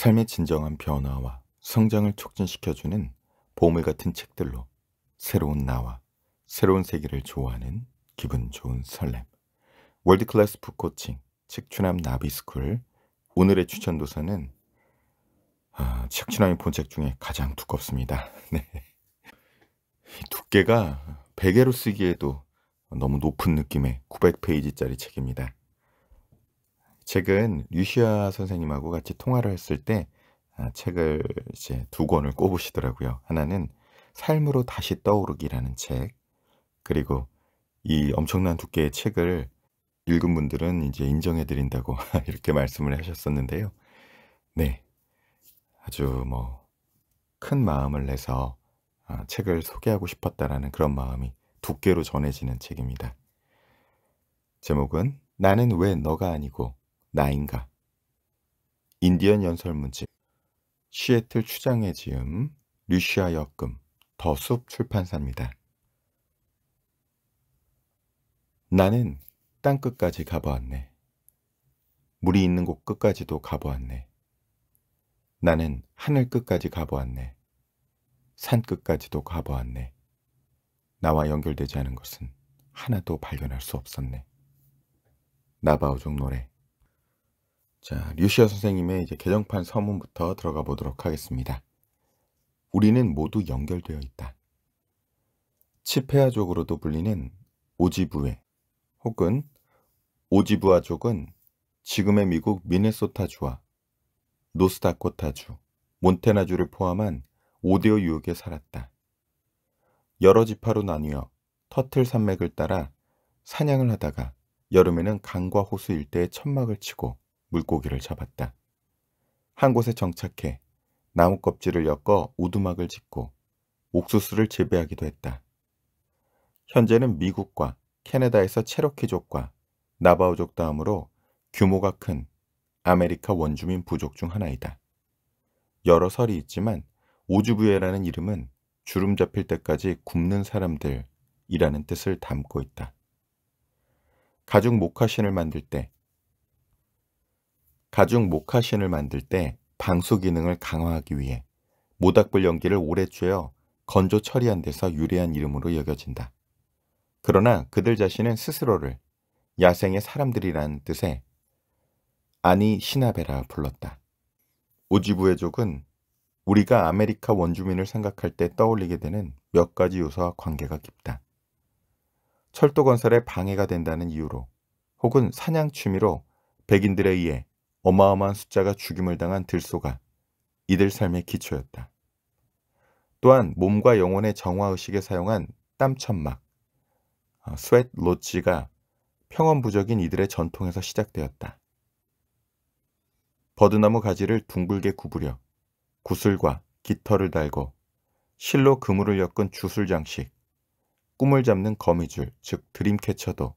삶의 진정한 변화와 성장을 촉진시켜주는 보물 같은 책들로 새로운 나와 새로운 세계를 좋아하는 기분 좋은 설렘. 월드클래스 북코칭, 책추남 나비스쿨. 오늘의 추천 도서는 아, 책추남이 본 책 중에 가장 두껍습니다. 네. 두께가 베개로 쓰기에도 너무 높은 느낌의 900페이지짜리 책입니다. 책은 류시아 선생님하고 같이 통화를 했을 때 아, 책을 이제 두 권을 꼽으시더라고요. 하나는 삶으로 다시 떠오르기라는 책, 그리고 이 엄청난 두께의 책을 읽은 분들은 이제 인정해 드린다고 이렇게 말씀을 하셨었는데요. 네. 아주 뭐 큰 마음을 내서 아, 책을 소개하고 싶었다라는 그런 마음이 두께로 전해지는 책입니다. 제목은 나는 왜 너가 아니고 나인가 인디언 연설문집 시애틀 추장의 지음 류시아 역금 더숲 출판사입니다. 나는 땅끝까지 가보았네. 물이 있는 곳 끝까지도 가보았네. 나는 하늘 끝까지 가보았네. 산 끝까지도 가보았네. 나와 연결되지 않은 것은 하나도 발견할 수 없었네. 나바오족 노래 자, 류시아 선생님의 이제 개정판 서문부터 들어가 보도록 하겠습니다. 우리는 모두 연결되어 있다. 치페아족으로도 불리는 오지부에 혹은 오지부아족은 지금의 미국 미네소타주와 노스다코타주, 몬테나주를 포함한 오데오 유역에 살았다. 여러 지파로 나뉘어 터틀 산맥을 따라 사냥을 하다가 여름에는 강과 호수 일대에 천막을 치고 물고기를 잡았다. 한 곳에 정착해 나무 껍질을 엮어 우두막을 짓고 옥수수를 재배하기도 했다. 현재는 미국과 캐나다에서 체로키족과 나바우족 다음으로 규모가 큰 아메리카 원주민 부족 중 하나이다. 여러 설이 있지만 오즈부에라는 이름은 주름 잡힐 때까지 굶는 사람들이라는 뜻을 담고 있다. 가죽 모카신을 만들 때 가죽 모카신을 만들 때 방수 기능을 강화하기 위해 모닥불 연기를 오래 쬐어 건조 처리한 데서 유래한 이름으로 여겨진다. 그러나 그들 자신은 스스로를 야생의 사람들이라는 뜻에 아니 시나베라 불렀다. 오지부의족은 우리가 아메리카 원주민을 생각할 때 떠올리게 되는 몇 가지 요소와 관계가 깊다. 철도 건설에 방해가 된다는 이유로 혹은 사냥 취미로 백인들에 의해 어마어마한 숫자가 죽임을 당한 들소가 이들 삶의 기초였다. 또한 몸과 영혼의 정화의식에 사용한 땀천막, 스웻 로치가 평원부적인 이들의 전통에서 시작되었다. 버드나무 가지를 둥글게 구부려 구슬과 깃털을 달고 실로 그물을 엮은 주술 장식, 꿈을 잡는 거미줄, 즉 드림캐쳐도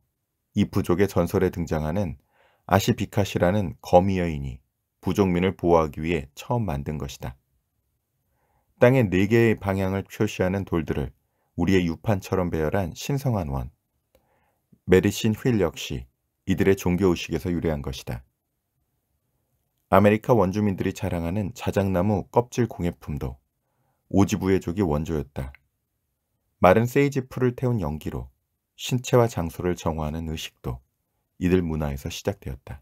이 부족의 전설에 등장하는 아시비카시라는 거미 여인이 부족민을 보호하기 위해 처음 만든 것이다. 땅의 네 개의 방향을 표시하는 돌들을 우리의 유판처럼 배열한 신성한 원. 메리신 휠 역시 이들의 종교의식에서 유래한 것이다. 아메리카 원주민들이 자랑하는 자작나무 껍질 공예품도 오지부의족이 원조였다. 마른 세이지 풀을 태운 연기로 신체와 장소를 정화하는 의식도 이들 문화에서 시작되었다.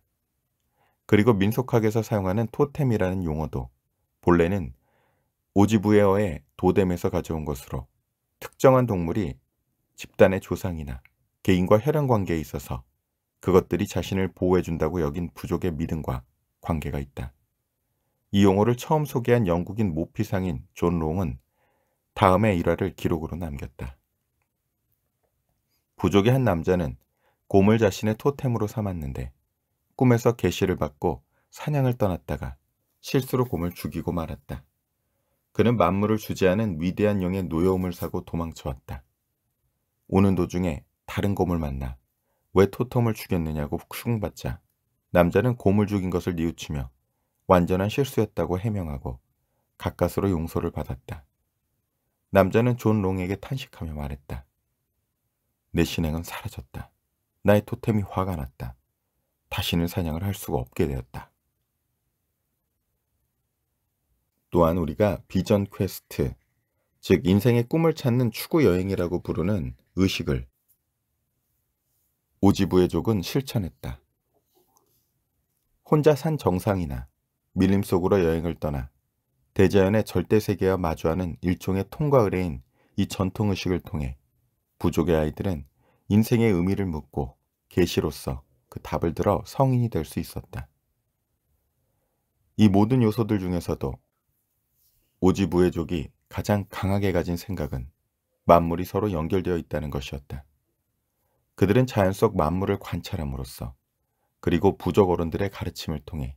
그리고 민속학에서 사용하는 토템이라는 용어도 본래는 오지부에어의 도뎀에서 가져온 것으로 특정한 동물이 집단의 조상이나 개인과 혈연관계에 있어서 그것들이 자신을 보호해준다고 여긴 부족의 믿음과 관계가 있다. 이 용어를 처음 소개한 영국인 모피상인 존 롱은 다음의 일화를 기록으로 남겼다. 부족의 한 남자는 곰을 자신의 토템으로 삼았는데 꿈에서 계시를 받고 사냥을 떠났다가 실수로 곰을 죽이고 말았다. 그는 만물을 주재하는 위대한 영의 노여움을 사고 도망쳐왔다. 오는 도중에 다른 곰을 만나 왜 토텀을 죽였느냐고 흉받자 남자는 곰을 죽인 것을 뉘우치며 완전한 실수였다고 해명하고 가까스로 용서를 받았다. 남자는 존 롱에게 탄식하며 말했다. 내 신행은 사라졌다. 나의 토템이 화가 났다. 다시는 사냥을 할 수가 없게 되었다. 또한 우리가 비전 퀘스트, 즉 인생의 꿈을 찾는 추구 여행이라고 부르는 의식을 오지부의족은 실천했다. 혼자 산 정상이나 밀림 속으로 여행을 떠나 대자연의 절대 세계와 마주하는 일종의 통과 의뢰인 이 전통의식을 통해 부족의 아이들은 인생의 의미를 묻고 계시로서 그 답을 들어 성인이 될 수 있었다. 이 모든 요소들 중에서도 오지부해족이 가장 강하게 가진 생각은 만물이 서로 연결되어 있다는 것이었다. 그들은 자연 속 만물을 관찰함으로써 그리고 부족 어른들의 가르침을 통해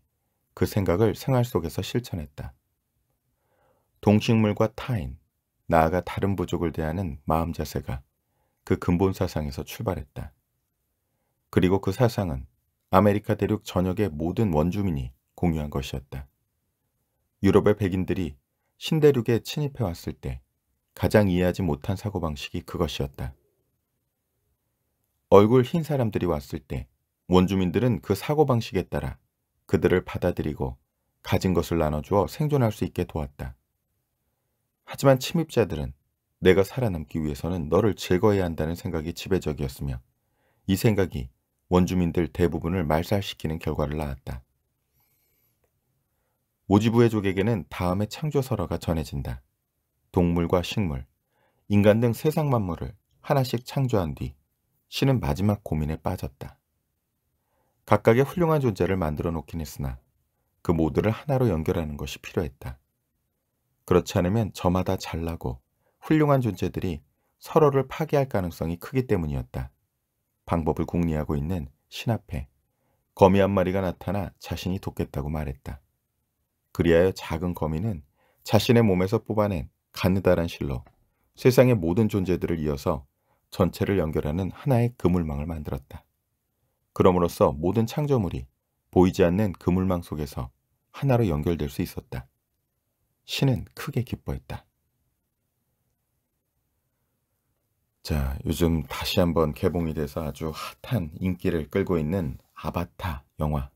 그 생각을 생활 속에서 실천했다. 동식물과 타인, 나아가 다른 부족을 대하는 마음 자세가 그 근본 사상에서 출발했다. 그리고 그 사상은 아메리카 대륙 전역의 모든 원주민이 공유한 것이었다. 유럽의 백인들이 신대륙에 침입해 왔을 때 가장 이해하지 못한 사고방식이 그것이었다. 얼굴 흰 사람들이 왔을 때 원주민들은 그 사고방식에 따라 그들을 받아들이고 가진 것을 나눠주어 생존할 수 있게 도왔다. 하지만 침입자들은 내가 살아남기 위해서는 너를 제거해야 한다는 생각이 지배적이었으며 이 생각이 원주민들 대부분을 말살시키는 결과를 낳았다. 오지부의족에게는 다음의 창조설화가 전해진다. 동물과 식물, 인간 등 세상 만물을 하나씩 창조한 뒤 신은 마지막 고민에 빠졌다. 각각의 훌륭한 존재를 만들어 놓긴 했으나 그 모두를 하나로 연결하는 것이 필요했다. 그렇지 않으면 저마다 잘나고 훌륭한 존재들이 서로를 파괴할 가능성이 크기 때문이었다. 방법을 궁리하고 있는 신 앞에 거미 한 마리가 나타나 자신이 돕겠다고 말했다. 그리하여 작은 거미는 자신의 몸에서 뽑아낸 가느다란 실로 세상의 모든 존재들을 이어서 전체를 연결하는 하나의 그물망을 만들었다. 그럼으로써 모든 창조물이 보이지 않는 그물망 속에서 하나로 연결될 수 있었다. 신은 크게 기뻐했다. 자, 요즘 다시 한번 개봉이 돼서 아주 핫한 인기를 끌고 있는 아바타 영화.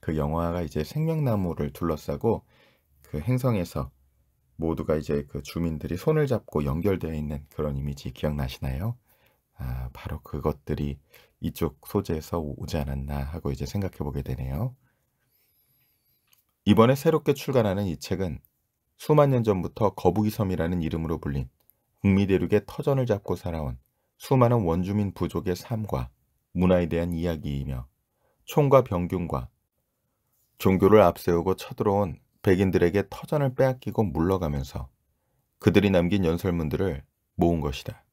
그 영화가 이제 생명나무를 둘러싸고 그 행성에서 모두가 이제 그 주민들이 손을 잡고 연결되어 있는 그런 이미지 기억나시나요? 아, 바로 그것들이 이쪽 소재에서 오지 않았나 하고 이제 생각해 보게 되네요. 이번에 새롭게 출간하는 이 책은 수만 년 전부터 거북이섬이라는 이름으로 불린 북미대륙의 터전을 잡고 살아온 수많은 원주민 부족의 삶과 문화에 대한 이야기이며 총과 병균과 종교를 앞세우고 쳐들어온 백인들에게 터전을 빼앗기고 물러가면서 그들이 남긴 연설문들을 모은 것이다.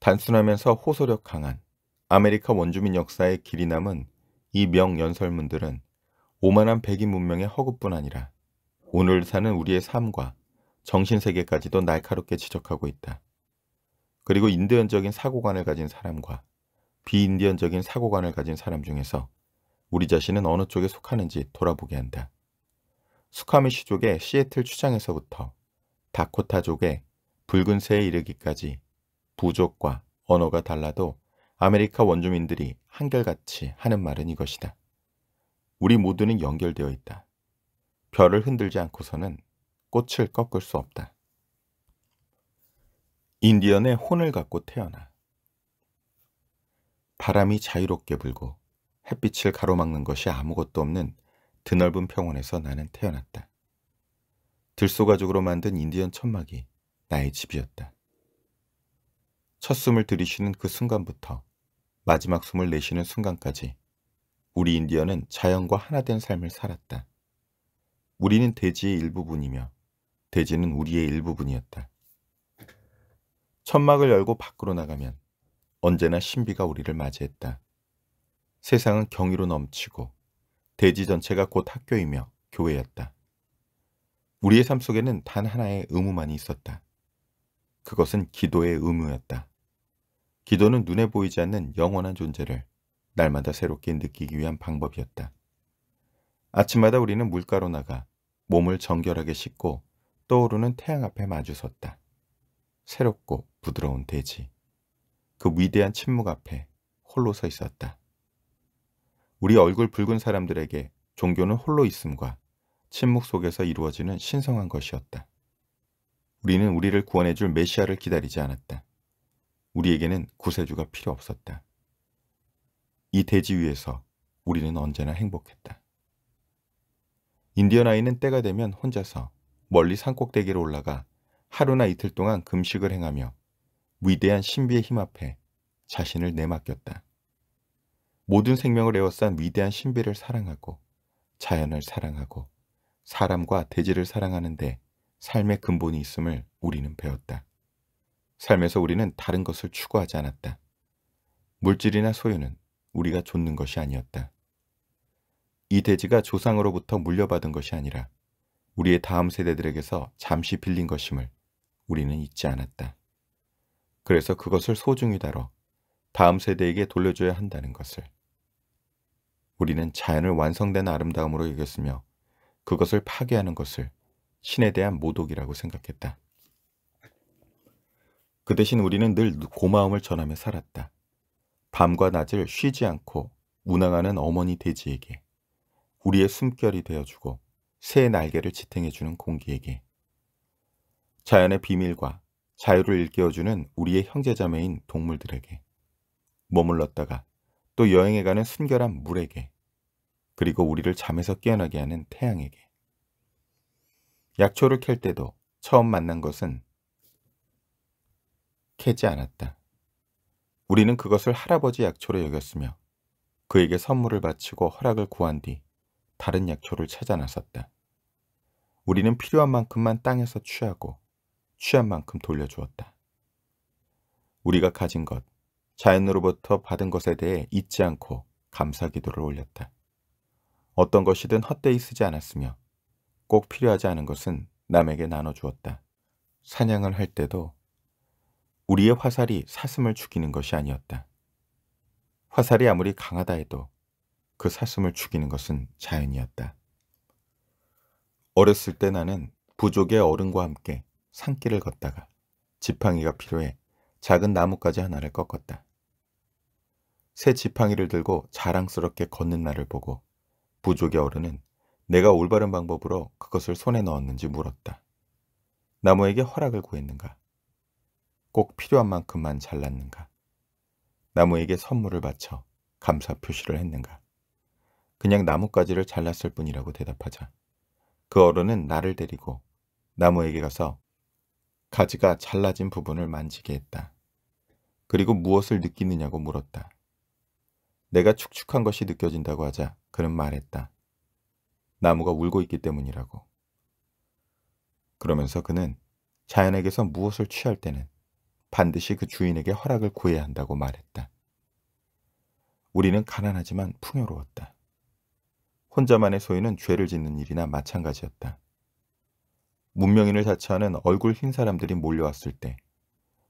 단순하면서 호소력 강한 아메리카 원주민 역사의 길이 남은 이 명연설문들은 오만한 백인 문명의 허구뿐 아니라 오늘 사는 우리의 삶과 정신세계까지도 날카롭게 지적하고 있다. 그리고 인디언적인 사고관을 가진 사람과 비인디언적인 사고관을 가진 사람 중에서 우리 자신은 어느 쪽에 속하는지 돌아보게 한다. 수카미시족의 시애틀 추장에서부터 다코타족의 붉은 새에 이르기까지 부족과 언어가 달라도 아메리카 원주민들이 한결같이 하는 말은 이것이다. 우리 모두는 연결되어 있다. 별을 흔들지 않고서는 꽃을 꺾을 수 없다. 인디언의 혼을 갖고 태어나 바람이 자유롭게 불고 햇빛을 가로막는 것이 아무것도 없는 드넓은 평원에서 나는 태어났다. 들소가죽으로 만든 인디언 천막이 나의 집이었다. 첫 숨을 들이쉬는 그 순간부터 마지막 숨을 내쉬는 순간까지 우리 인디언은 자연과 하나 된 삶을 살았다. 우리는 대지의 일부분이며 대지는 우리의 일부분이었다. 천막을 열고 밖으로 나가면 언제나 신비가 우리를 맞이했다. 세상은 경이로 넘치고 대지 전체가 곧 학교이며 교회였다. 우리의 삶 속에는 단 하나의 의무만이 있었다. 그것은 기도의 의무였다. 기도는 눈에 보이지 않는 영원한 존재를 날마다 새롭게 느끼기 위한 방법이었다. 아침마다 우리는 물가로 나가 몸을 정결하게 씻고 떠오르는 태양 앞에 마주섰다. 새롭고 부드러운 대지. 그 위대한 침묵 앞에 홀로 서 있었다. 우리 얼굴 붉은 사람들에게 종교는 홀로 있음과 침묵 속에서 이루어지는 신성한 것이었다. 우리는 우리를 구원해줄 메시아를 기다리지 않았다. 우리에게는 구세주가 필요 없었다. 이 대지 위에서 우리는 언제나 행복했다. 인디언 아이는 때가 되면 혼자서 멀리 산꼭대기로 올라가 하루나 이틀 동안 금식을 행하며 위대한 신비의 힘 앞에 자신을 내맡겼다. 모든 생명을 에워싼 위대한 신비를 사랑하고 자연을 사랑하고 사람과 대지를 사랑하는데 삶의 근본이 있음을 우리는 배웠다. 삶에서 우리는 다른 것을 추구하지 않았다. 물질이나 소유는 우리가 좇는 것이 아니었다. 이 대지가 조상으로부터 물려받은 것이 아니라 우리의 다음 세대들에게서 잠시 빌린 것임을 우리는 잊지 않았다. 그래서 그것을 소중히 다뤄 다음 세대에게 돌려줘야 한다는 것을. 우리는 자연을 완성된 아름다움으로 여겼으며 그것을 파괴하는 것을 신에 대한 모독이라고 생각했다. 그 대신 우리는 늘 고마움을 전하며 살았다. 밤과 낮을 쉬지 않고 운항하는 어머니 돼지에게 우리의 숨결이 되어주고 새 날개를 지탱해주는 공기에게 자연의 비밀과 자유를 일깨워주는 우리의 형제자매인 동물들에게 머물렀다가 또 여행해가는 순결한 물에게 그리고 우리를 잠에서 깨어나게 하는 태양에게 약초를 캘 때도 처음 만난 것은 캐지 않았다. 우리는 그것을 할아버지 약초로 여겼으며 그에게 선물을 바치고 허락을 구한 뒤 다른 약초를 찾아 나섰다. 우리는 필요한 만큼만 땅에서 취하고 취한 만큼 돌려주었다. 우리가 가진 것, 자연으로부터 받은 것에 대해 잊지 않고 감사 기도를 올렸다. 어떤 것이든 헛되이 쓰지 않았으며 꼭 필요하지 않은 것은 남에게 나눠주었다. 사냥을 할 때도 우리의 화살이 사슴을 죽이는 것이 아니었다. 화살이 아무리 강하다 해도 그 사슴을 죽이는 것은 자연이었다. 어렸을 때 나는 부족의 어른과 함께 산길을 걷다가 지팡이가 필요해 작은 나뭇가지 하나를 꺾었다. 새 지팡이를 들고 자랑스럽게 걷는 나를 보고 부족의 어른은 내가 올바른 방법으로 그것을 손에 넣었는지 물었다. 나무에게 허락을 구했는가? 꼭 필요한 만큼만 잘랐는가? 나무에게 선물을 바쳐 감사 표시를 했는가? 그냥 나뭇가지를 잘랐을 뿐이라고 대답하자. 그 어른은 나를 데리고 나무에게 가서 가지가 잘라진 부분을 만지게 했다. 그리고 무엇을 느끼느냐고 물었다. 내가 축축한 것이 느껴진다고 하자 그는 말했다. 나무가 울고 있기 때문이라고. 그러면서 그는 자연에게서 무엇을 취할 때는 반드시 그 주인에게 허락을 구해야 한다고 말했다. 우리는 가난하지만 풍요로웠다. 혼자만의 소인은 죄를 짓는 일이나 마찬가지였다. 문명인을 자처하는 얼굴 흰 사람들이 몰려왔을 때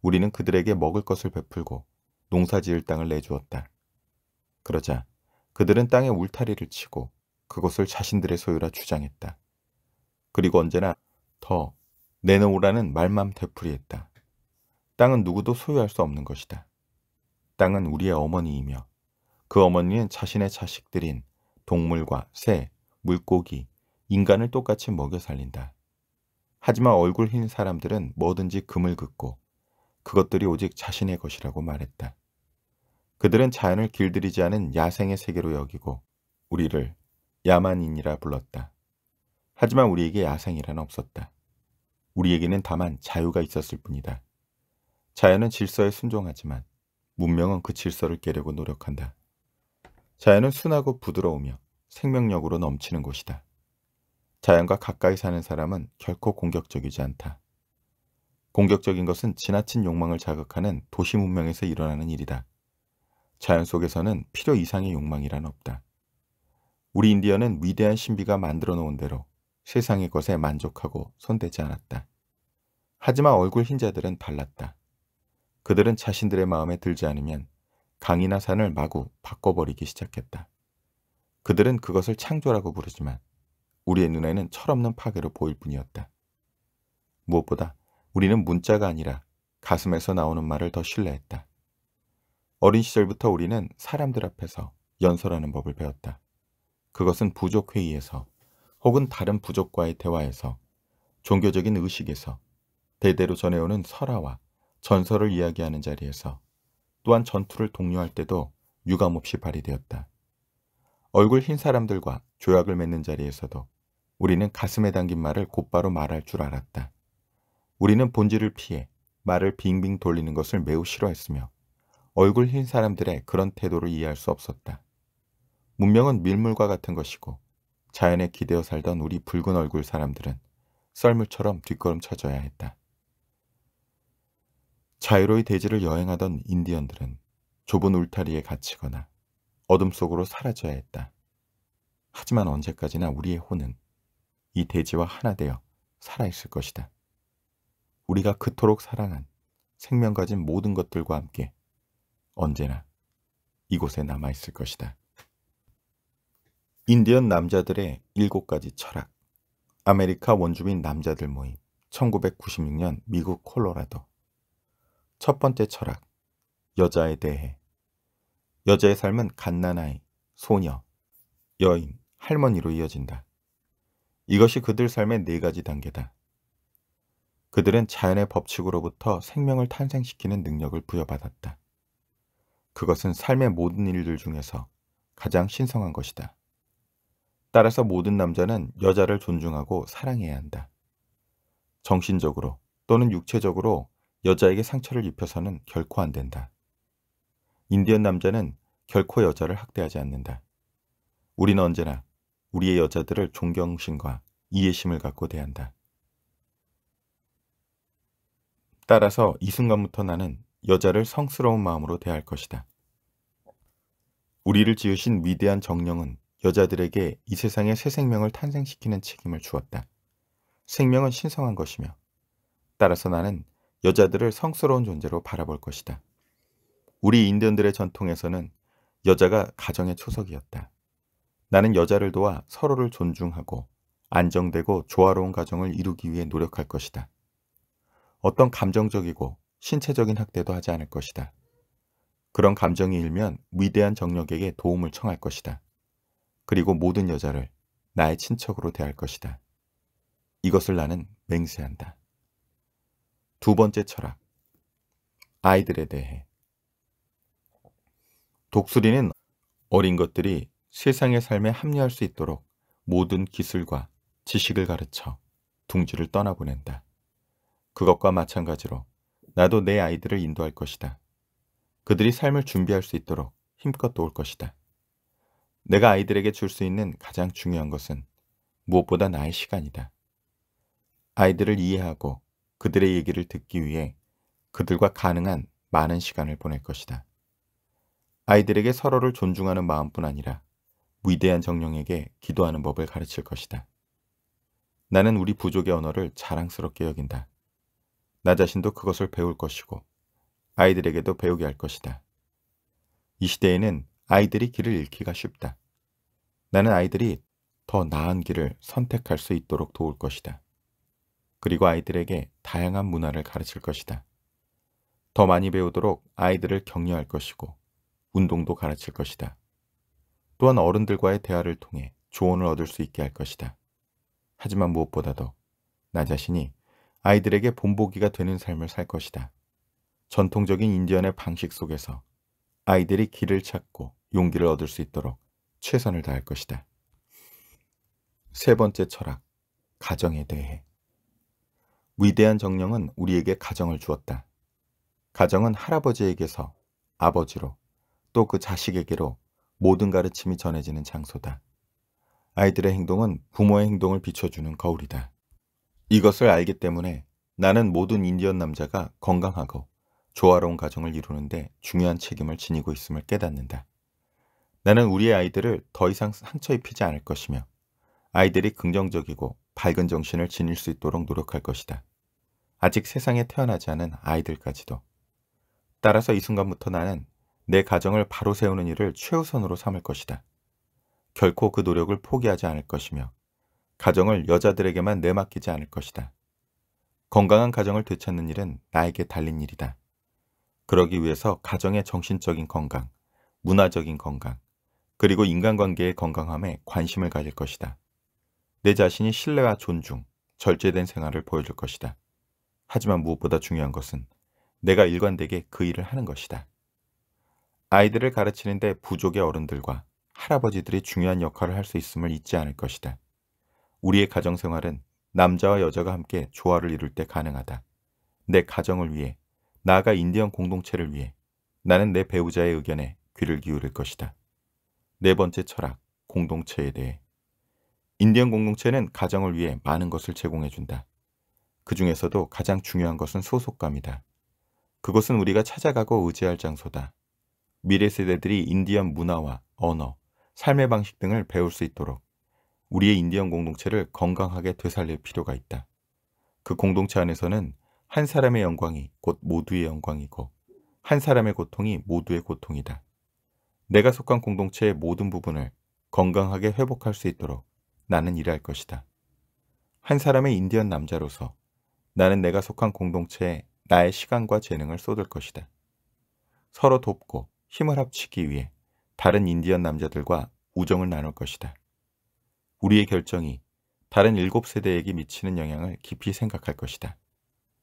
우리는 그들에게 먹을 것을 베풀고 농사지을 땅을 내주었다. 그러자 그들은 땅에 울타리를 치고 그것을 자신들의 소유라 주장했다. 그리고 언제나 더 내놓으라는 말만 되풀이했다. 땅은 누구도 소유할 수 없는 것이다. 땅은 우리의 어머니이며 그 어머니는 자신의 자식들인 동물과 새, 물고기, 인간을 똑같이 먹여 살린다. 하지만 얼굴 흰 사람들은 뭐든지 금을 긋고 그것들이 오직 자신의 것이라고 말했다. 그들은 자연을 길들이지 않은 야생의 세계로 여기고 우리를 야만인이라 불렀다. 하지만 우리에게 야생이란 없었다. 우리에게는 다만 자유가 있었을 뿐이다. 자연은 질서에 순종하지만 문명은 그 질서를 깨려고 노력한다. 자연은 순하고 부드러우며 생명력으로 넘치는 곳이다. 자연과 가까이 사는 사람은 결코 공격적이지 않다. 공격적인 것은 지나친 욕망을 자극하는 도시 문명에서 일어나는 일이다. 자연 속에서는 필요 이상의 욕망이란 없다. 우리 인디언은 위대한 신비가 만들어 놓은 대로 세상의 것에 만족하고 손대지 않았다. 하지만 얼굴 흰자들은 달랐다. 그들은 자신들의 마음에 들지 않으면 강이나 산을 마구 바꿔버리기 시작했다. 그들은 그것을 창조라고 부르지만 우리의 눈에는 철없는 파괴로 보일 뿐이었다. 무엇보다 우리는 문자가 아니라 가슴에서 나오는 말을 더 신뢰했다. 어린 시절부터 우리는 사람들 앞에서 연설하는 법을 배웠다. 그것은 부족 회의에서 혹은 다른 부족과의 대화에서 종교적인 의식에서 대대로 전해오는 설화와 전설을 이야기하는 자리에서 또한 전투를 독려할 때도 유감없이 발휘되었다. 얼굴 흰 사람들과 조약을 맺는 자리에서도 우리는 가슴에 담긴 말을 곧바로 말할 줄 알았다. 우리는 본질을 피해 말을 빙빙 돌리는 것을 매우 싫어했으며 얼굴 흰 사람들의 그런 태도를 이해할 수 없었다. 문명은 밀물과 같은 것이고 자연에 기대어 살던 우리 붉은 얼굴 사람들은 썰물처럼 뒷걸음 쳐져야 했다. 자유로이 대지를 여행하던 인디언들은 좁은 울타리에 갇히거나 어둠 속으로 사라져야 했다. 하지만 언제까지나 우리의 혼은 이 대지와 하나 되어 살아있을 것이다. 우리가 그토록 사랑한 생명 가진 모든 것들과 함께 언제나 이곳에 남아있을 것이다. 인디언 남자들의 일곱 가지 철학 아메리카 원주민 남자들 모임 1996년 미국 콜로라도 첫 번째 철학, 여자에 대해. 여자의 삶은 갓난아이, 소녀, 여인, 할머니로 이어진다. 이것이 그들 삶의 네 가지 단계다. 그들은 자연의 법칙으로부터 생명을 탄생시키는 능력을 부여받았다. 그것은 삶의 모든 일들 중에서 가장 신성한 것이다. 따라서 모든 남자는 여자를 존중하고 사랑해야 한다. 정신적으로 또는 육체적으로 여자에게 상처를 입혀서는 결코 안 된다. 인디언 남자는 결코 여자를 학대하지 않는다. 우리는 언제나 우리의 여자들을 존경심과 이해심을 갖고 대한다. 따라서 이 순간부터 나는 여자를 성스러운 마음으로 대할 것이다. 우리를 지으신 위대한 정령은 여자들에게 이세상에새 생명을 탄생시키는 책임을 주었다. 생명은 신성한 것이며 따라서 나는 여자들을 성스러운 존재로 바라볼 것이다. 우리 인디언들의 전통에서는 여자가 가정의 초석이었다. 나는 여자를 도와 서로를 존중하고 안정되고 조화로운 가정을 이루기 위해 노력할 것이다. 어떤 감정적이고 신체적인 학대도 하지 않을 것이다. 그런 감정이 일면 위대한 정력에게 도움을 청할 것이다. 그리고 모든 여자를 나의 친척으로 대할 것이다. 이것을 나는 맹세한다. 두 번째 철학. 아이들에 대해. 독수리는 어린 것들이 세상의 삶에 합류할수 있도록 모든 기술과 지식을 가르쳐 둥지를 떠나보낸다. 그것과 마찬가지로 나도 내 아이들을 인도할 것이다. 그들이 삶을 준비할 수 있도록 힘껏 도울 것이다. 내가 아이들에게 줄 수 있는 가장 중요한 것은 무엇보다 나의 시간이다. 아이들을 이해하고 그들의 얘기를 듣기 위해 그들과 가능한 많은 시간을 보낼 것이다. 아이들에게 서로를 존중하는 마음뿐 아니라 위대한 정령에게 기도하는 법을 가르칠 것이다. 나는 우리 부족의 언어를 자랑스럽게 여긴다. 나 자신도 그것을 배울 것이고 아이들에게도 배우게 할 것이다. 이 시대에는 아이들이 길을 잃기가 쉽다. 나는 아이들이 더 나은 길을 선택할 수 있도록 도울 것이다. 그리고 아이들에게 다양한 문화를 가르칠 것이다. 더 많이 배우도록 아이들을 격려할 것이고 운동도 가르칠 것이다. 또한 어른들과의 대화를 통해 조언을 얻을 수 있게 할 것이다. 하지만 무엇보다도 나 자신이 아이들에게 본보기가 되는 삶을 살 것이다. 전통적인 인디언의 방식 속에서 아이들이 길을 찾고 용기를 얻을 수 있도록 최선을 다할 것이다. 세 번째 철학, 가정에 대해 위대한 정령은 우리에게 가정을 주었다. 가정은 할아버지에게서 아버지로 또 그 자식에게로 모든 가르침이 전해지는 장소다. 아이들의 행동은 부모의 행동을 비춰주는 거울이다. 이것을 알기 때문에 나는 모든 인디언 남자가 건강하고 조화로운 가정을 이루는데 중요한 책임을 지니고 있음을 깨닫는다. 나는 우리의 아이들을 더 이상 상처 입히지 않을 것이며 아이들이 긍정적이고 밝은 정신을 지닐 수 있도록 노력할 것이다. 아직 세상에 태어나지 않은 아이들까지도. 따라서 이 순간부터 나는 내 가정을 바로 세우는 일을 최우선으로 삼을 것이다. 결코 그 노력을 포기하지 않을 것이며 가정을 여자들에게만 내맡기지 않을 것이다. 건강한 가정을 되찾는 일은 나에게 달린 일이다. 그러기 위해서 가정의 정신적인 건강, 문화적인 건강, 그리고 인간관계의 건강함에 관심을 가질 것이다. 내 자신이 신뢰와 존중, 절제된 생활을 보여줄 것이다. 하지만 무엇보다 중요한 것은 내가 일관되게 그 일을 하는 것이다. 아이들을 가르치는데 부족의 어른들과 할아버지들이 중요한 역할을 할 수 있음을 잊지 않을 것이다. 우리의 가정생활은 남자와 여자가 함께 조화를 이룰 때 가능하다. 내 가정을 위해, 나아가 인디언 공동체를 위해 나는 내 배우자의 의견에 귀를 기울일 것이다. 네 번째 철학, 공동체에 대해. 인디언 공동체는 가정을 위해 많은 것을 제공해준다. 그 중에서도 가장 중요한 것은 소속감이다. 그것은 우리가 찾아가고 의지할 장소다. 미래 세대들이 인디언 문화와 언어, 삶의 방식 등을 배울 수 있도록 우리의 인디언 공동체를 건강하게 되살릴 필요가 있다. 그 공동체 안에서는 한 사람의 영광이 곧 모두의 영광이고 한 사람의 고통이 모두의 고통이다. 내가 속한 공동체의 모든 부분을 건강하게 회복할 수 있도록 나는 일할 것이다. 한 사람의 인디언 남자로서 나는 내가 속한 공동체에 나의 시간과 재능을 쏟을 것이다. 서로 돕고 힘을 합치기 위해 다른 인디언 남자들과 우정을 나눌 것이다. 우리의 결정이 다른 일곱 세대에게 미치는 영향을 깊이 생각할 것이다.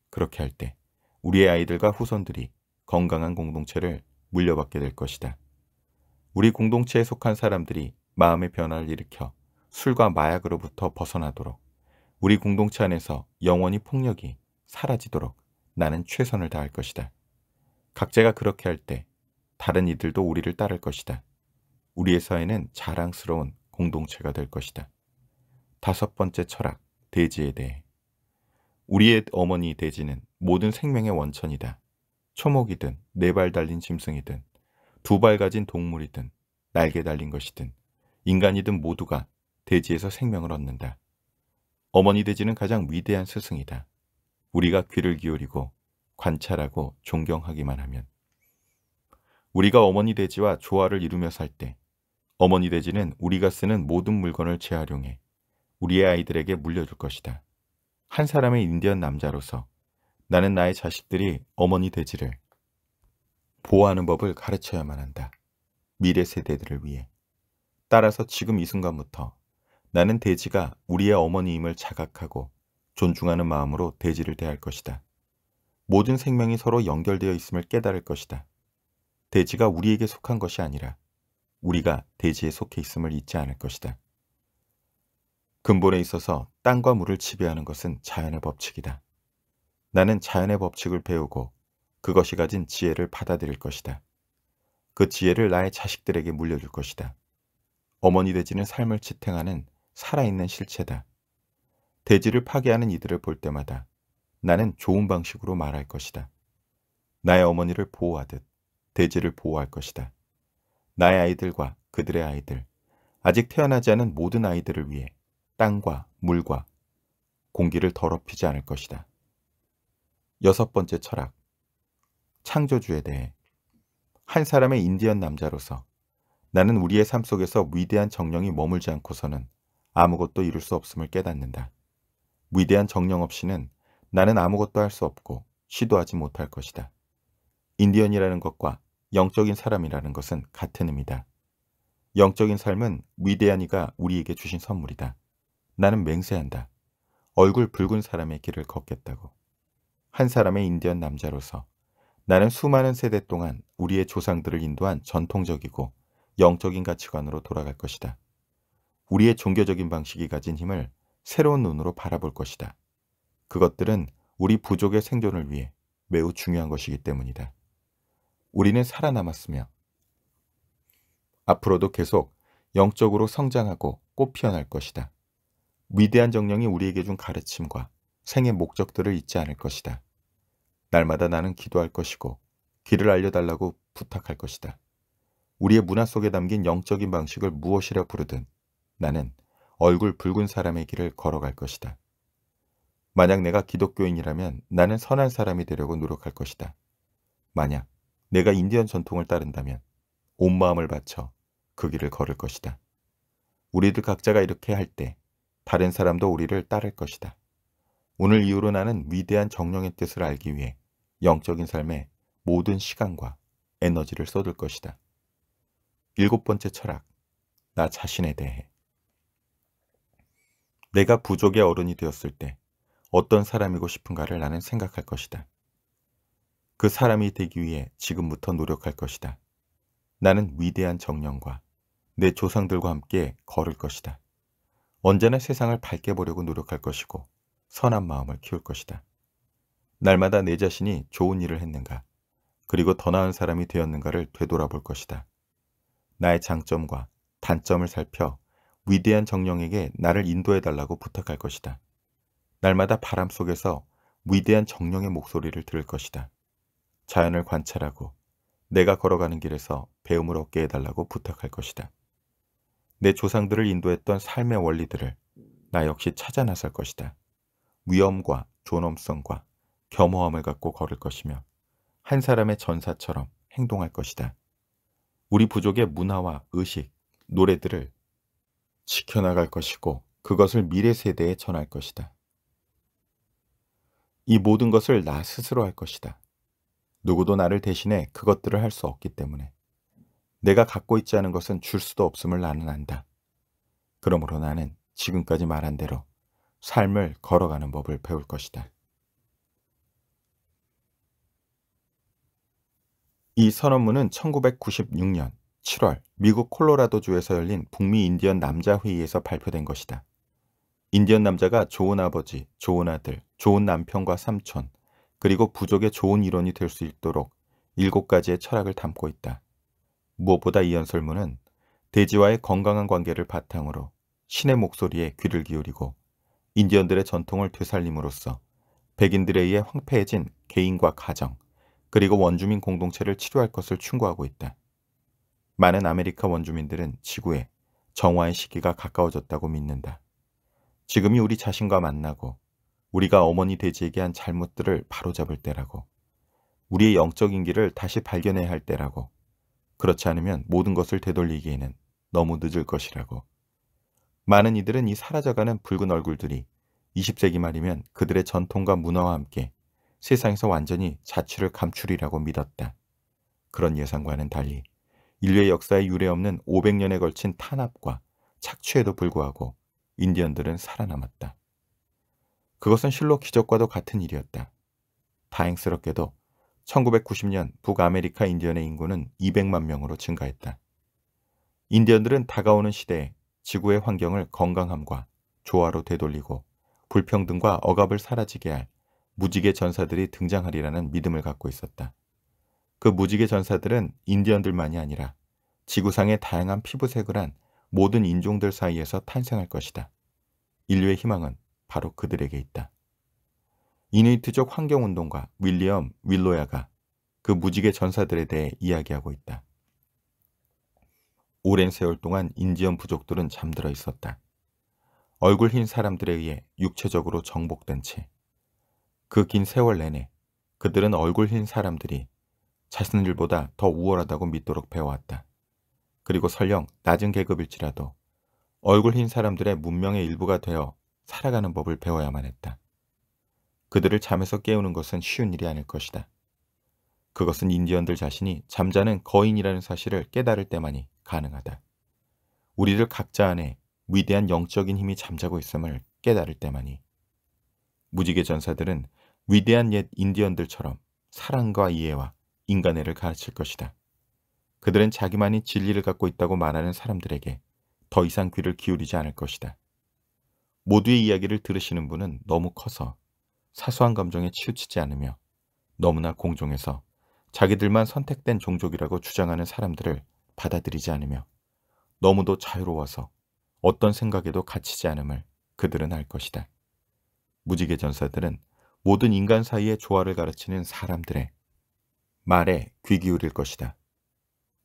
그렇게 할 때 우리의 아이들과 후손들이 건강한 공동체를 물려받게 될 것이다. 우리 공동체에 속한 사람들이 마음의 변화를 일으켜 술과 마약으로부터 벗어나도록 우리 공동체 안에서 영원히 폭력이 사라지도록 나는 최선을 다할 것이다. 각자가 그렇게 할 때 다른 이들도 우리를 따를 것이다. 우리의 사회는 자랑스러운 공동체가 될 것이다. 다섯 번째 철학, 대지에 대해. 우리의 어머니 대지는 모든 생명의 원천이다. 초목이든 네 발 달린 짐승이든 두 발 가진 동물이든 날개 달린 것이든 인간이든 모두가 대지에서 생명을 얻는다. 어머니 되지는 가장 위대한 스승이다. 우리가 귀를 기울이고 관찰하고 존경하기만 하면 우리가 어머니 돼지와 조화를 이루며 살 때 어머니 돼지는 우리가 쓰는 모든 물건을 재활용해 우리의 아이들에게 물려줄 것이다. 한 사람의 인디언 남자로서 나는 나의 자식들이 어머니 돼지를 보호하는 법을 가르쳐야만 한다. 미래 세대들을 위해. 따라서 지금 이 순간부터 나는 돼지가 우리의 어머니임을 자각하고 존중하는 마음으로 돼지를 대할 것이다. 모든 생명이 서로 연결되어 있음을 깨달을 것이다. 돼지가 우리에게 속한 것이 아니라 우리가 돼지에 속해 있음을 잊지 않을 것이다. 근본에 있어서 땅과 물을 지배하는 것은 자연의 법칙이다. 나는 자연의 법칙을 배우고 그것이 가진 지혜를 받아들일 것이다. 그 지혜를 나의 자식들에게 물려줄 것이다. 어머니 돼지는 삶을 지탱하는 살아있는 실체다. 대지를 파괴하는 이들을 볼 때마다 나는 좋은 방식으로 말할 것이다. 나의 어머니를 보호하듯 대지를 보호할 것이다. 나의 아이들과 그들의 아이들, 아직 태어나지 않은 모든 아이들을 위해 땅과 물과 공기를 더럽히지 않을 것이다. 여섯 번째 철학, 창조주에 대해 한 사람의 인디언 남자로서 나는 우리의 삶 속에서 위대한 정령이 머물지 않고서는 아무것도 이룰 수 없음을 깨닫는다. 위대한 정령 없이는 나는 아무것도 할 수 없고 시도하지 못할 것이다. 인디언이라는 것과 영적인 사람이라는 것은 같은 의미다. 영적인 삶은 위대한 이가 우리에게 주신 선물이다. 나는 맹세한다. 얼굴 붉은 사람의 길을 걷겠다고. 한 사람의 인디언 남자로서 나는 수많은 세대 동안 우리의 조상들을 인도한 전통적이고 영적인 가치관으로 돌아갈 것이다. 우리의 종교적인 방식이 가진 힘을 새로운 눈으로 바라볼 것이다. 그것들은 우리 부족의 생존을 위해 매우 중요한 것이기 때문이다. 우리는 살아남았으며 앞으로도 계속 영적으로 성장하고 꽃 피어날 것이다. 위대한 정령이 우리에게 준 가르침과 생의 목적들을 잊지 않을 것이다. 날마다 나는 기도할 것이고 길을 알려달라고 부탁할 것이다. 우리의 문화 속에 담긴 영적인 방식을 무엇이라 부르든 나는 얼굴 붉은 사람의 길을 걸어갈 것이다. 만약 내가 기독교인이라면 나는 선한 사람이 되려고 노력할 것이다. 만약 내가 인디언 전통을 따른다면 온 마음을 바쳐 그 길을 걸을 것이다. 우리들 각자가 이렇게 할 때 다른 사람도 우리를 따를 것이다. 오늘 이후로 나는 위대한 정령의 뜻을 알기 위해 영적인 삶에 모든 시간과 에너지를 쏟을 것이다. 일곱 번째 철학, 나 자신에 대해 내가 부족의 어른이 되었을 때 어떤 사람이고 싶은가를 나는 생각할 것이다. 그 사람이 되기 위해 지금부터 노력할 것이다. 나는 위대한 정령과 내 조상들과 함께 걸을 것이다. 언제나 세상을 밝게 보려고 노력할 것이고 선한 마음을 키울 것이다. 날마다 내 자신이 좋은 일을 했는가, 그리고 더 나은 사람이 되었는가를 되돌아볼 것이다. 나의 장점과 단점을 살펴 위대한 정령에게 나를 인도해달라고 부탁할 것이다. 날마다 바람 속에서 위대한 정령의 목소리를 들을 것이다. 자연을 관찰하고 내가 걸어가는 길에서 배움을 얻게 해달라고 부탁할 것이다. 내 조상들을 인도했던 삶의 원리들을 나 역시 찾아 나설 것이다. 위험과 존엄성과 겸허함을 갖고 걸을 것이며 한 사람의 전사처럼 행동할 것이다. 우리 부족의 문화와 의식, 노래들을 지켜나갈 것이고 그것을 미래 세대에 전할 것이다. 이 모든 것을 나 스스로 할 것이다. 누구도 나를 대신해 그것들을 할 수 없기 때문에 내가 갖고 있지 않은 것은 줄 수도 없음을 나는 안다. 그러므로 나는 지금까지 말한 대로 삶을 걸어가는 법을 배울 것이다. 이 선언문은 1996년 7월 미국 콜로라도주에서 열린 북미 인디언 남자 회의에서 발표된 것이다. 인디언 남자가 좋은 아버지, 좋은 아들, 좋은 남편과 삼촌, 그리고 부족의 좋은 일원이 될 수 있도록 일곱 가지의 철학을 담고 있다. 무엇보다 이 연설문은 대지와의 건강한 관계를 바탕으로 신의 목소리에 귀를 기울이고 인디언들의 전통을 되살림으로써 백인들에 의해 황폐해진 개인과 가정, 그리고 원주민 공동체를 치료할 것을 충고하고 있다. 많은 아메리카 원주민들은 지구에 정화의 시기가 가까워졌다고 믿는다. 지금이 우리 자신과 만나고 우리가 어머니 돼지에게 한 잘못들을 바로잡을 때라고 우리의 영적인 길을 다시 발견해야 할 때라고 그렇지 않으면 모든 것을 되돌리기에는 너무 늦을 것이라고 많은 이들은 이 사라져가는 붉은 얼굴들이 20세기 말이면 그들의 전통과 문화와 함께 세상에서 완전히 자취를 감출이라고 믿었다. 그런 예상과는 달리 인류의 역사에 유례없는 500년에 걸친 탄압과 착취에도 불구하고 인디언들은 살아남았다. 그것은 실로 기적과도 같은 일이었다. 다행스럽게도 1990년 북아메리카 인디언의 인구는 200만 명으로 증가했다. 인디언들은 다가오는 시대에 지구의 환경을 건강함과 조화로 되돌리고 불평등과 억압을 사라지게 할 무지개 전사들이 등장하리라는 믿음을 갖고 있었다. 그 무지개 전사들은 인디언들만이 아니라 지구상의 다양한 피부색을 한 모든 인종들 사이에서 탄생할 것이다. 인류의 희망은 바로 그들에게 있다. 이누이트족 환경운동가 윌리엄 윌로야가 그 무지개 전사들에 대해 이야기하고 있다. 오랜 세월 동안 인디언 부족들은 잠들어 있었다. 얼굴 흰 사람들에 의해 육체적으로 정복된 채. 그 긴 세월 내내 그들은 얼굴 흰 사람들이 자신의 일보다 더 우월하다고 믿도록 배워왔다. 그리고 설령 낮은 계급일지라도 얼굴 흰 사람들의 문명의 일부가 되어 살아가는 법을 배워야만 했다. 그들을 잠에서 깨우는 것은 쉬운 일이 아닐 것이다. 그것은 인디언들 자신이 잠자는 거인이라는 사실을 깨달을 때만이 가능하다. 우리들 각자 안에 위대한 영적인 힘이 잠자고 있음을 깨달을 때만이. 무지개 전사들은 위대한 옛 인디언들처럼 사랑과 이해와 인간애를 가르칠 것이다. 그들은 자기만이 진리를 갖고 있다고 말하는 사람들에게 더 이상 귀를 기울이지 않을 것이다. 모두의 이야기를 들으시는 분은 너무 커서 사소한 감정에 치우치지 않으며 너무나 공정해서 자기들만 선택된 종족이라고 주장하는 사람들을 받아들이지 않으며 너무도 자유로워서 어떤 생각에도 갇히지 않음을 그들은 알 것이다. 무지개 전사들은 모든 인간 사이의 조화를 가르치는 사람들의 말에 귀 기울일 것이다.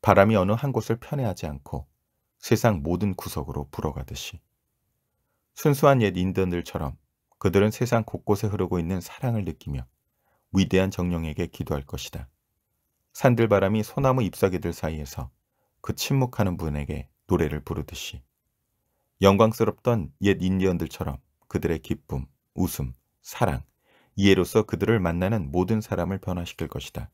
바람이 어느 한 곳을 편애하지 않고 세상 모든 구석으로 불어가듯이 순수한 옛 인던들처럼 그들은 세상 곳곳에 흐르고 있는 사랑을 느끼며 위대한 정령에게 기도할 것이다. 산들바람이 소나무 잎사귀들 사이에서 그 침묵하는 분에게 노래를 부르듯이 영광스럽던 옛 인디언들처럼 그들의 기쁨, 웃음, 사랑, 이해로서 그들을 만나는 모든 사람을 변화시킬 것이다.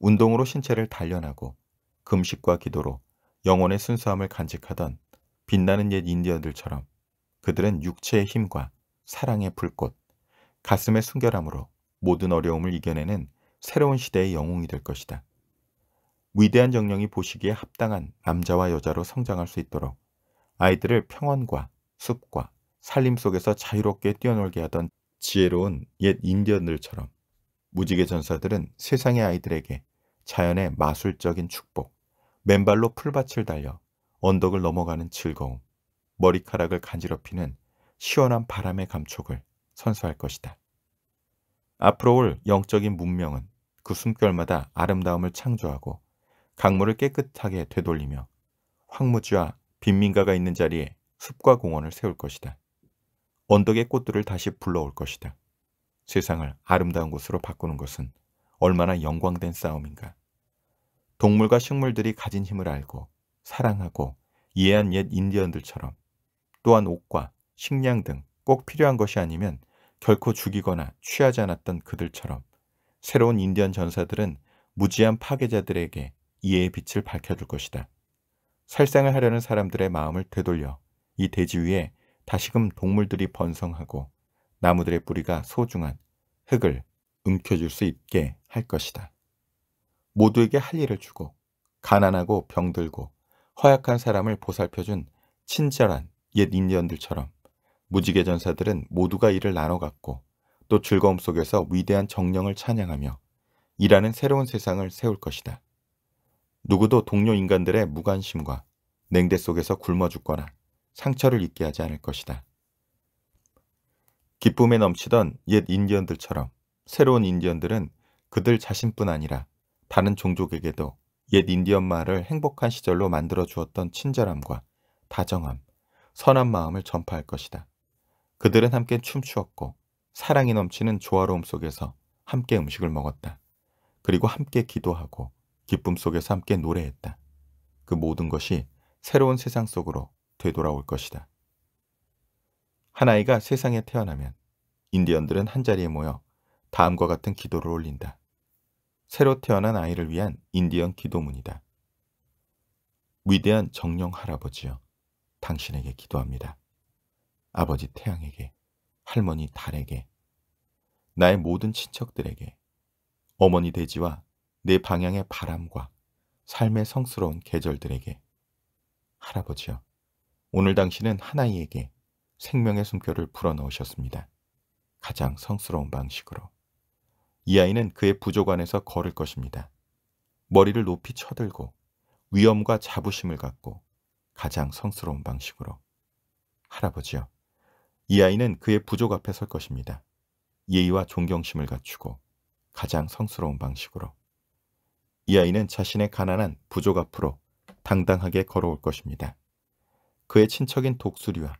운동으로 신체를 단련하고 금식과 기도로 영혼의 순수함을 간직하던 빛나는 옛 인디언들처럼 그들은 육체의 힘과 사랑의 불꽃, 가슴의 순결함으로 모든 어려움을 이겨내는 새로운 시대의 영웅이 될 것이다. 위대한 정령이 보시기에 합당한 남자와 여자로 성장할 수 있도록 아이들을 평원과 숲과 산림 속에서 자유롭게 뛰어놀게 하던 지혜로운 옛 인디언들처럼 무지개 전사들은 세상의 아이들에게 자연의 마술적인 축복, 맨발로 풀밭을 달려 언덕을 넘어가는 즐거움, 머리카락을 간지럽히는 시원한 바람의 감촉을 선사할 것이다. 앞으로 올 영적인 문명은 그 숨결마다 아름다움을 창조하고 강물을 깨끗하게 되돌리며 황무지와 빈민가가 있는 자리에 숲과 공원을 세울 것이다. 언덕의 꽃들을 다시 불러올 것이다. 세상을 아름다운 곳으로 바꾸는 것은 얼마나 영광된 싸움인가. 동물과 식물들이 가진 힘을 알고 사랑하고 이해한 옛 인디언들처럼 또한 옷과 식량 등 꼭 필요한 것이 아니면 결코 죽이거나 취하지 않았던 그들처럼 새로운 인디언 전사들은 무지한 파괴자들에게 이해의 빛을 밝혀줄 것이다. 살생을 하려는 사람들의 마음을 되돌려 이 대지 위에 다시금 동물들이 번성하고 나무들의 뿌리가 소중한 흙을 움켜줄수 있게 할 것이다. 모두에게 할 일을 주고 가난하고 병들고 허약한 사람을 보살펴준 친절한 옛 인디언들처럼 무지개 전사들은 모두가 일을 나눠 갖고 또 즐거움 속에서 위대한 정령을 찬양하며 일하는 새로운 세상을 세울 것이다. 누구도 동료 인간들의 무관심과 냉대 속에서 굶어 죽거나 상처를 입게 하지 않을 것이다. 기쁨에 넘치던 옛 인디언들처럼 새로운 인디언들은 그들 자신뿐 아니라 다른 종족에게도 옛 인디언 마을을 행복한 시절로 만들어 주었던 친절함과 다정함, 선한 마음을 전파할 것이다. 그들은 함께 춤추었고 사랑이 넘치는 조화로움 속에서 함께 음식을 먹었다. 그리고 함께 기도하고 기쁨 속에서 함께 노래했다. 그 모든 것이 새로운 세상 속으로 되돌아올 것이다. 한 아이가 세상에 태어나면 인디언들은 한자리에 모여 다음과 같은 기도를 올린다. 새로 태어난 아이를 위한 인디언 기도문이다. 위대한 정령 할아버지여, 당신에게 기도합니다. 아버지 태양에게, 할머니 달에게, 나의 모든 친척들에게, 어머니 돼지와 내 방향의 바람과 삶의 성스러운 계절들에게, 할아버지여, 오늘 당신은 한아이에게 생명의 숨결을 불어넣으셨습니다. 가장 성스러운 방식으로. 이 아이는 그의 부족 안에서 걸을 것입니다. 머리를 높이 쳐들고 위엄과 자부심을 갖고 가장 성스러운 방식으로. 할아버지요. 이 아이는 그의 부족 앞에 설 것입니다. 예의와 존경심을 갖추고 가장 성스러운 방식으로. 이 아이는 자신의 가난한 부족 앞으로 당당하게 걸어올 것입니다. 그의 친척인 독수리와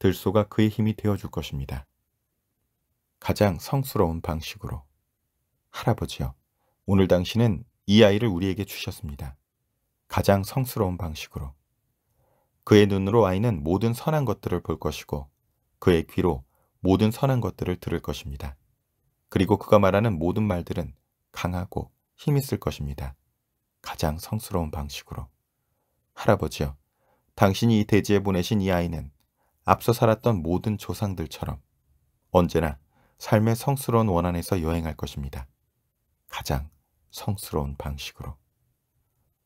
들소가 그의 힘이 되어줄 것입니다. 가장 성스러운 방식으로 할아버지요, 오늘 당신은 이 아이를 우리에게 주셨습니다. 가장 성스러운 방식으로 그의 눈으로 아이는 모든 선한 것들을 볼 것이고 그의 귀로 모든 선한 것들을 들을 것입니다. 그리고 그가 말하는 모든 말들은 강하고 힘있을 것입니다. 가장 성스러운 방식으로. 할아버지요, 당신이 이 대지에 보내신 이 아이는 앞서 살았던 모든 조상들처럼 언제나 삶의 성스러운 원안에서 여행할 것입니다. 가장 성스러운 방식으로.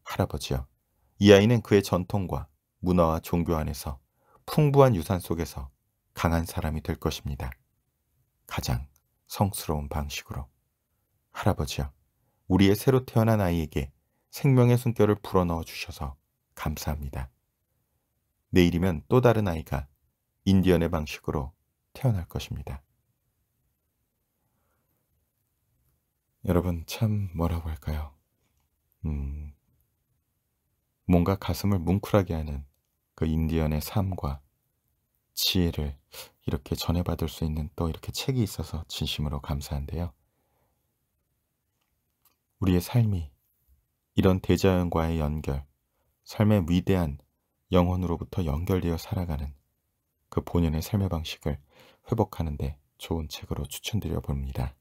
할아버지여, 이 아이는 그의 전통과 문화와 종교 안에서 풍부한 유산 속에서 강한 사람이 될 것입니다. 가장 성스러운 방식으로. 할아버지여, 우리의 새로 태어난 아이에게 생명의 숨결을 불어넣어 주셔서 감사합니다. 내일이면 또 다른 아이가 인디언의 방식으로 태어날 것입니다. 여러분 참 뭐라고 할까요? 음, 뭔가 가슴을 뭉클하게 하는 그 인디언의 삶과 지혜를 이렇게 전해받을 수 있는 또 이렇게 책이 있어서 진심으로 감사한데요. 우리의 삶이 이런 대자연과의 연결, 삶의 위대한 영혼으로부터 연결되어 살아가는 그 본연의 삶의 방식을 회복하는데 좋은 책으로 추천드려 봅니다.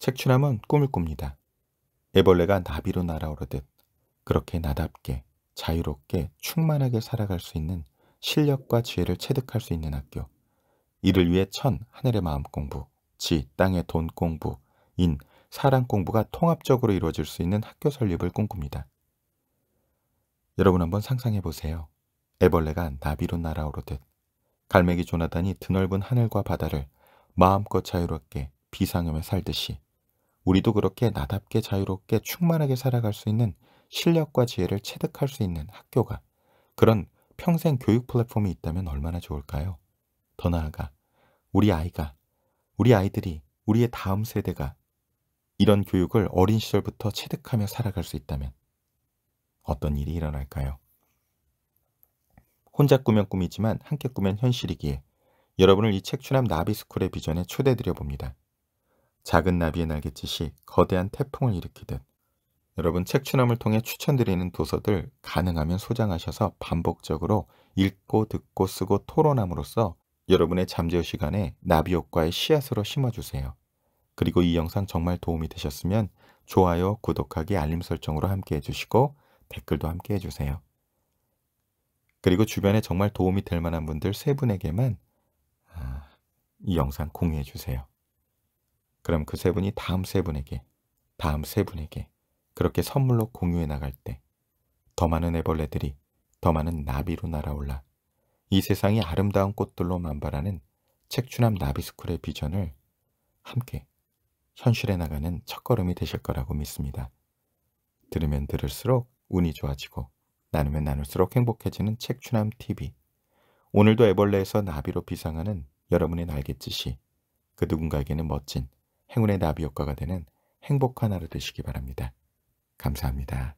책추남은 꿈을 꿉니다. 애벌레가 나비로 날아오르듯 그렇게 나답게 자유롭게 충만하게 살아갈 수 있는 실력과 지혜를 체득할 수 있는 학교 이를 위해 천 하늘의 마음 공부 지 땅의 돈 공부 인 사랑 공부가 통합적으로 이루어질 수 있는 학교 설립을 꿈꿉니다. 여러분 한번 상상해 보세요. 애벌레가 나비로 날아오르듯 갈매기 조나단이 드넓은 하늘과 바다를 마음껏 자유롭게 비상염에 살듯이 우리도 그렇게 나답게 자유롭게 충만하게 살아갈 수 있는 실력과 지혜를 체득할 수 있는 학교가 그런 평생 교육 플랫폼이 있다면 얼마나 좋을까요? 더 나아가 우리 아이가, 우리 아이들이, 우리의 다음 세대가 이런 교육을 어린 시절부터 체득하며 살아갈 수 있다면 어떤 일이 일어날까요? 혼자 꾸면 꿈이지만 함께 꾸면 현실이기에 여러분을 이 책추남 나비스쿨의 비전에 초대드려 봅니다. 작은 나비의 날갯짓이 거대한 태풍을 일으키듯 여러분 책추남을 통해 추천드리는 도서들 가능하면 소장하셔서 반복적으로 읽고 듣고 쓰고 토론함으로써 여러분의 잠재우 시간에 나비 효과의 씨앗으로 심어주세요. 그리고 이 영상 정말 도움이 되셨으면 좋아요, 구독하기, 알림 설정으로 함께 해주시고 댓글도 함께 해주세요. 그리고 주변에 정말 도움이 될 만한 분들 세 분에게만 아, 이 영상 공유해 주세요. 그럼 그 세 분이 다음 세 분에게, 다음 세 분에게 그렇게 선물로 공유해 나갈 때 더 많은 애벌레들이 더 많은 나비로 날아올라 이 세상이 아름다운 꽃들로 만발하는 책추남 나비스쿨의 비전을 함께 현실에 나가는 첫걸음이 되실 거라고 믿습니다. 들으면 들을수록 운이 좋아지고 나누면 나눌수록 행복해지는 책추남 TV 오늘도 애벌레에서 나비로 비상하는 여러분의 날갯짓이 그 누군가에게는 멋진 행운의 나비 효과가 되는 행복한 하루 되시기 바랍니다. 감사합니다.